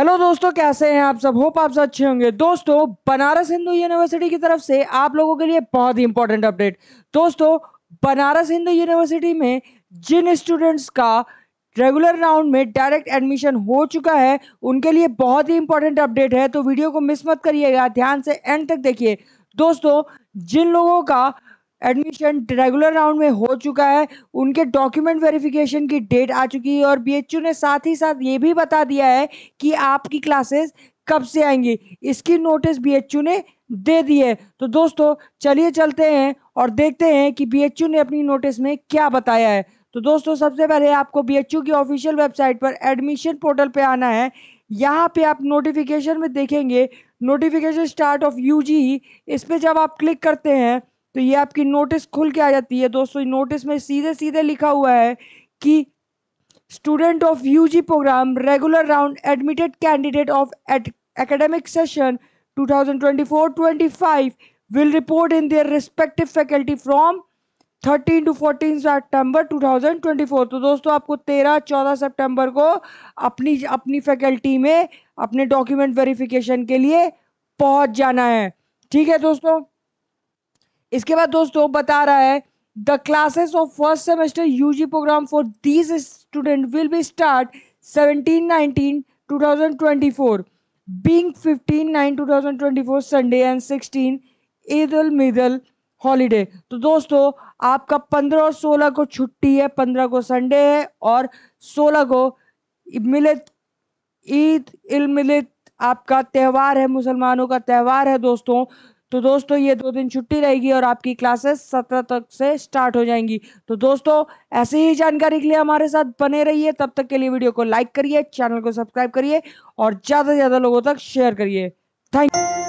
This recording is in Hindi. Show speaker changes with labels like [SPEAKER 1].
[SPEAKER 1] हेलो दोस्तों कैसे हैं आप सब होप आप सब अच्छे होंगे दोस्तों बनारस हिंदू यूनिवर्सिटी की तरफ से आप लोगों के लिए बहुत ही इंपॉर्टेंट अपडेट दोस्तों बनारस हिंदू यूनिवर्सिटी में जिन स्टूडेंट्स का रेगुलर राउंड में डायरेक्ट एडमिशन हो चुका है उनके लिए बहुत ही इंपॉर्टेंट अपडेट है तो वीडियो को मिस मत करिएगा ध्यान से एंड तक देखिए दोस्तों जिन लोगों का एडमिशन रेगुलर राउंड में हो चुका है उनके डॉक्यूमेंट वेरिफिकेशन की डेट आ चुकी है और बीएचयू ने साथ ही साथ ये भी बता दिया है कि आपकी क्लासेस कब से आएंगी इसकी नोटिस बीएचयू ने दे दी है तो दोस्तों चलिए चलते हैं और देखते हैं कि बीएचयू ने अपनी नोटिस में क्या बताया है तो दोस्तों सबसे पहले आपको यू की ऑफिशियल वेबसाइट पर एडमिशन पोर्टल पर आना है यहाँ पे आप नोटिफिकेशन में देखेंगे नोटिफिकेशन स्टार्ट ऑफ यूजी इस पर जब आप क्लिक करते हैं तो ये आपकी नोटिस खुल के आ जाती है दोस्तों नोटिस में सीधे सीधे लिखा हुआ है कि student of UG program regular round admitted candidate of academic session 2024-25 will report in their respective faculty from 13 to 14 September 2024 तो दोस्तों आपको 13 14 सितंबर को अपनी अपनी फैकल्टी में अपने डॉक्यूमेंट वेरिफिकेशन के लिए पहुंच जाना है ठीक है दोस्तों इसके बाद दोस्तों बता रहा है the classes of first semester U G program for these student will be start seventeen nineteen two thousand twenty four being fifteen nine two thousand twenty four Sunday and sixteen Eid ul मिदल हॉलीडे तो दोस्तों आपका पंद्रह और सोलह को छुट्टी है पंद्रह को संडे है और सोलह को मिलित ईद इल मिलित आपका त्यौहार है मुसलमानों का त्यौहार है दोस्तों तो दोस्तों ये दो दिन छुट्टी रहेगी और आपकी क्लासेस सत्रह तक से स्टार्ट हो जाएंगी तो दोस्तों ऐसे ही जानकारी के लिए हमारे साथ बने रहिए तब तक के लिए वीडियो को लाइक करिए चैनल को सब्सक्राइब करिए और ज़्यादा से ज़्यादा लोगों तक शेयर करिए थैंक यू